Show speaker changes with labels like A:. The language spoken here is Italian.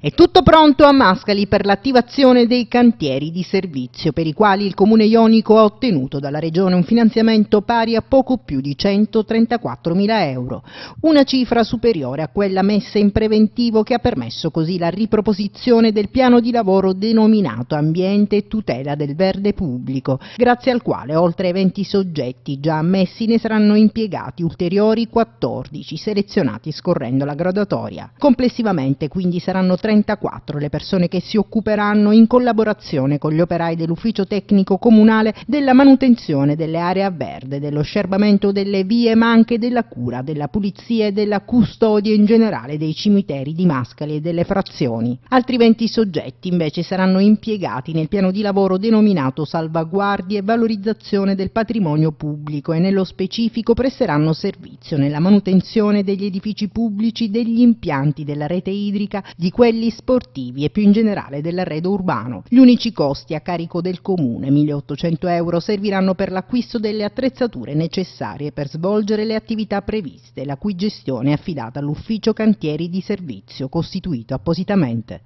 A: È tutto pronto a Mascali per l'attivazione dei cantieri di servizio per i quali il Comune Ionico ha ottenuto dalla Regione un finanziamento pari a poco più di 134 mila euro, una cifra superiore a quella messa in preventivo che ha permesso così la riproposizione del piano di lavoro denominato Ambiente e tutela del verde pubblico, grazie al quale oltre ai 20 soggetti già ammessi ne saranno impiegati ulteriori 14 selezionati scorrendo la graduatoria. Complessivamente quindi saranno 30 34 le persone che si occuperanno in collaborazione con gli operai dell'ufficio tecnico comunale della manutenzione delle aree a verde, dello scerbamento delle vie ma anche della cura, della pulizia e della custodia in generale dei cimiteri di Mascali e delle frazioni. Altri 20 soggetti invece saranno impiegati nel piano di lavoro denominato salvaguardia e valorizzazione del patrimonio pubblico e nello specifico presteranno servizio nella manutenzione degli edifici pubblici, degli impianti della rete idrica, di quelli degli sportivi e più in generale dell'arredo urbano. Gli unici costi a carico del comune, 1.800 euro, serviranno per l'acquisto delle attrezzature necessarie per svolgere le attività previste, la cui gestione è affidata all'ufficio cantieri di servizio costituito appositamente.